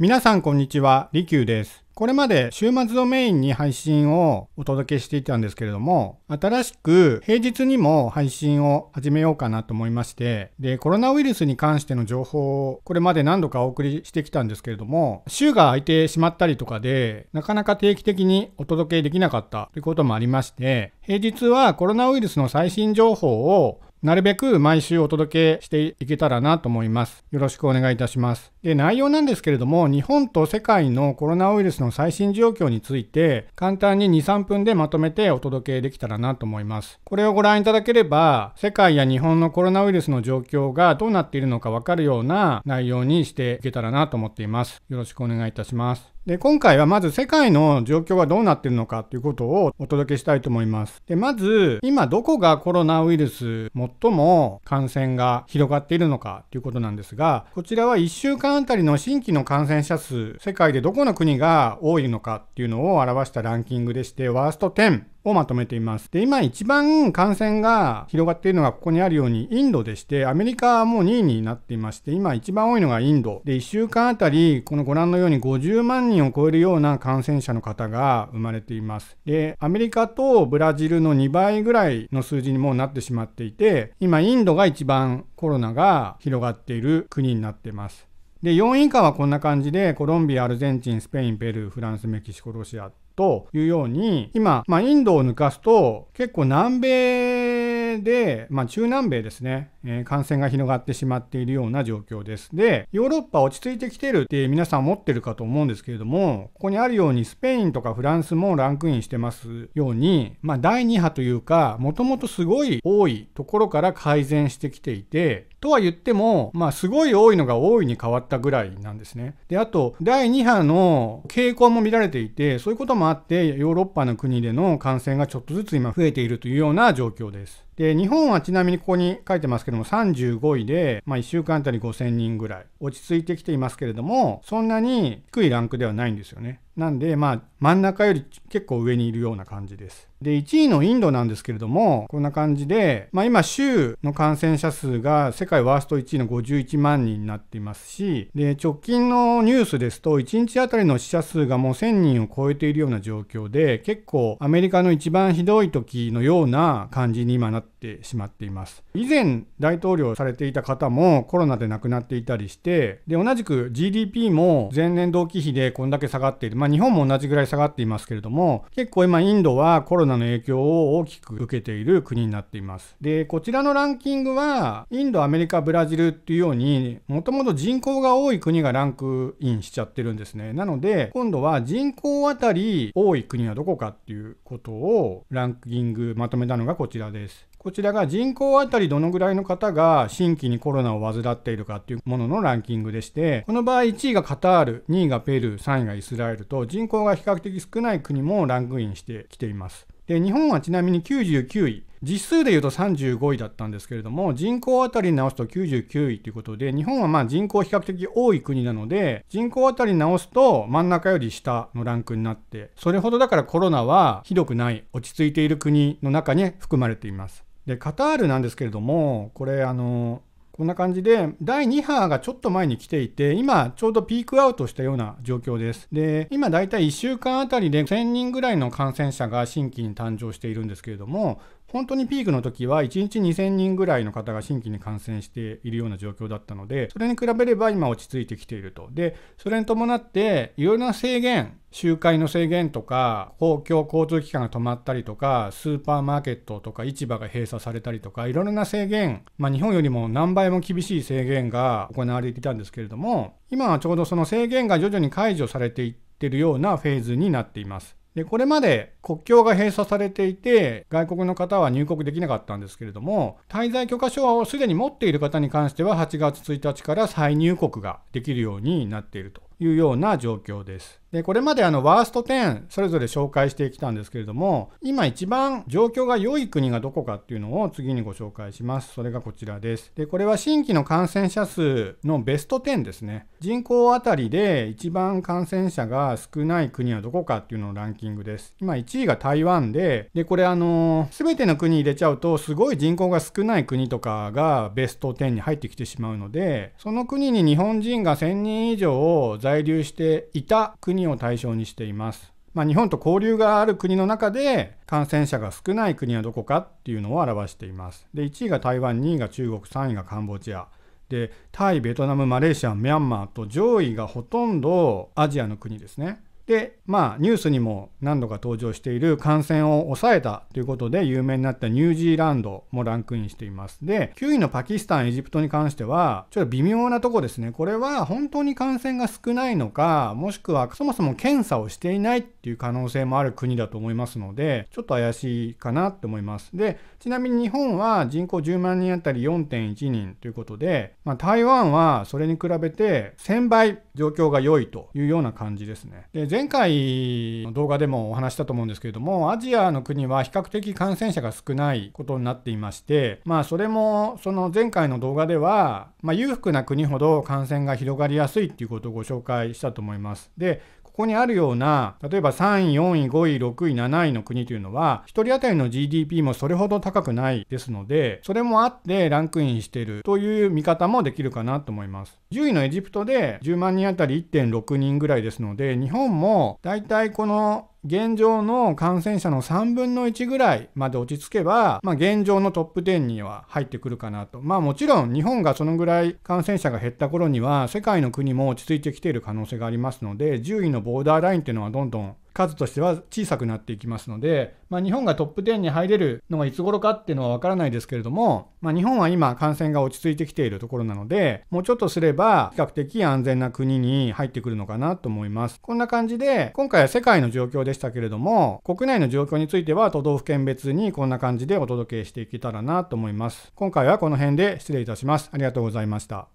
皆さんこんにちは、りきゅうです。これまで週末をメインに配信をお届けしていたんですけれども、新しく平日にも配信を始めようかなと思いまして、で、コロナウイルスに関しての情報をこれまで何度かお送りしてきたんですけれども、週が空いてしまったりとかで、なかなか定期的にお届けできなかったということもありまして、平日はコロナウイルスの最新情報をなるべく毎週お届けしていけたらなと思います。よろしくお願いいたします。で、内容なんですけれども、日本と世界のコロナウイルスの最新状況について、簡単に2、3分でまとめてお届けできたらなと思います。これをご覧いただければ、世界や日本のコロナウイルスの状況がどうなっているのかわかるような内容にしていけたらなと思っています。よろしくお願いいたします。で今回はまず世界の状況はどうなってるのかということをお届けしたいと思います。でまず今どこがコロナウイルス最も感染が広がっているのかということなんですがこちらは1週間あたりの新規の感染者数世界でどこの国が多いのかっていうのを表したランキングでしてワースト10をまとめています。で、今一番感染が広がっているのがここにあるようにインドでして、アメリカはもう2位になっていまして、今一番多いのがインド。で、1週間あたり、このご覧のように50万人を超えるような感染者の方が生まれています。で、アメリカとブラジルの2倍ぐらいの数字にもうなってしまっていて、今インドが一番コロナが広がっている国になっています。で4位以下はこんな感じでコロンビアアルゼンチンスペインペルーフランスメキシコロシアというように今、まあ、インドを抜かすと結構南米で、まあ、中南米ですねえ感染が広がってしまっているような状況です。で、ヨーロッパ落ち着いてきてるって皆さん思ってるかと思うんですけれども、ここにあるようにスペインとかフランスもランクインしてますように、まあ、第2波というか、もともとすごい多いところから改善してきていて、とは言っても、まあ、すごい多いのが多いに変わったぐらいなんですね。で、あと、第2波の傾向も見られていて、そういうこともあって、ヨーロッパの国での感染がちょっとずつ今増えているというような状況です。で、日本はちなみにここに書いてますけども35位で、まあ、1週間あたり5000人ぐらい落ち着いてきていますけれどもそんなに低いランクではないんですよね。なんで、まあ、真ん中より結構上にいるような感じです。で、1位のインドなんですけれども、こんな感じで、まあ、今、州の感染者数が世界ワースト1位の51万人になっていますし、で、直近のニュースですと、1日あたりの死者数がもう1000人を超えているような状況で、結構アメリカの一番ひどい時のような感じに今なってしまっています。以前、大統領されていた方もコロナで亡くなっていたりして、で、同じく GDP も前年同期比でこんだけ下がっている。まあ日本も同じぐらい下がっていますけれども、結構今インドはコロナの影響を大きく受けている国になっています。で、こちらのランキングは、インド、アメリカ、ブラジルっていうように、もともと人口が多い国がランクインしちゃってるんですね。なので、今度は人口あたり多い国はどこかっていうことをランキングまとめたのがこちらです。こちらが人口あたりどのぐらいの方が新規にコロナを患っているかっていうもののランキングでして、この場合1位がカタール、2位がペルー、3位がイスラエルと人口が比較的少ない国もランクインしてきています。で、日本はちなみに99位、実数で言うと35位だったんですけれども、人口あたりに直すと99位ということで、日本はまあ人口比較的多い国なので、人口あたりに直すと真ん中より下のランクになって、それほどだからコロナはひどくない、落ち着いている国の中に含まれています。でカタールなんですけれどもこれあのこんな感じで、第2波がちょっと前に来ていて、今ちょうどピークアウトしたような状況です。で、今だいたい1週間あたりで1000人ぐらいの感染者が新規に誕生しているんですけれども、本当にピークの時は1日2000人ぐらいの方が新規に感染しているような状況だったので、それに比べれば今落ち着いてきていると。で、それに伴って、いろいろな制限、集会の制限とか、公共交通機関が止まったりとか、スーパーマーケットとか市場が閉鎖されたりとか、いろいろな制限、まあ日本よりも何倍も厳しい制限が行われていたんですけれども、今はちょうどその制限が徐々に解除されていってるようなフェーズになっています。でこれまで国境が閉鎖されていて外国の方は入国できなかったんですけれども滞在許可証をすでに持っている方に関しては8月1日から再入国ができるようになっているというような状況です。で、これまであのワースト10それぞれ紹介してきたんですけれども、今一番状況が良い国がどこかっていうのを次にご紹介します。それがこちらです。で、これは新規の感染者数のベスト10ですね。人口あたりで一番感染者が少ない国はどこかっていうののランキングです。今1位が台湾で、で、これあの、すべての国入れちゃうと、すごい人口が少ない国とかがベスト10に入ってきてしまうので、その国に日本人が1000人以上在在留していた国を対象にしています。まあ、日本と交流がある国の中で感染者が少ない国はどこかっていうのを表しています。で1位が台湾2位が中国3位がカンボジアでタイベトナムマレーシアミャンマーと上位がほとんどアジアの国ですね。でまあニュースにも何度か登場している感染を抑えたということで有名になったニュージーランドもランクインしていますで9位のパキスタンエジプトに関してはちょっと微妙なとこですねこれは本当に感染が少ないのかもしくはそもそも検査をしていないっていう可能性もある国だと思いますのでちょっと怪しいかなって思いますでちなみに日本は人口10万人当たり4.1人ということで、まあ、台湾はそれに比べて1000倍状況が良いというような感じですねで前回の動画でもお話したと思うんですけれどもアジアの国は比較的感染者が少ないことになっていましてまあそれもその前回の動画では、まあ、裕福な国ほど感染が広がりやすいっていうことをご紹介したと思います。でここにあるような、例えば3位、4位、5位、6位、7位の国というのは、1人当たりの GDP もそれほど高くないですので、それもあってランクインしているという見方もできるかなと思います。10位のエジプトで10万人当たり1.6人ぐらいですので、日本もだいたいこの現状の感染者の3分の1ぐらいまで落ち着けば、まあ、現状のトップ10には入ってくるかなと。まあもちろん日本がそのぐらい感染者が減った頃には世界の国も落ち着いてきている可能性がありますので、10位のボーダーラインっていうのはどんどん数としては小さくなっていきますので、まあ、日本がトップ10に入れるのがいつ頃かっていうのはわからないですけれども、まあ、日本は今感染が落ち着いてきているところなのでもうちょっとすれば比較的安全な国に入ってくるのかなと思いますこんな感じで今回は世界の状況でしたけれども国内の状況については都道府県別にこんな感じでお届けしていけたらなと思います今回はこの辺で失礼いたしますありがとうございました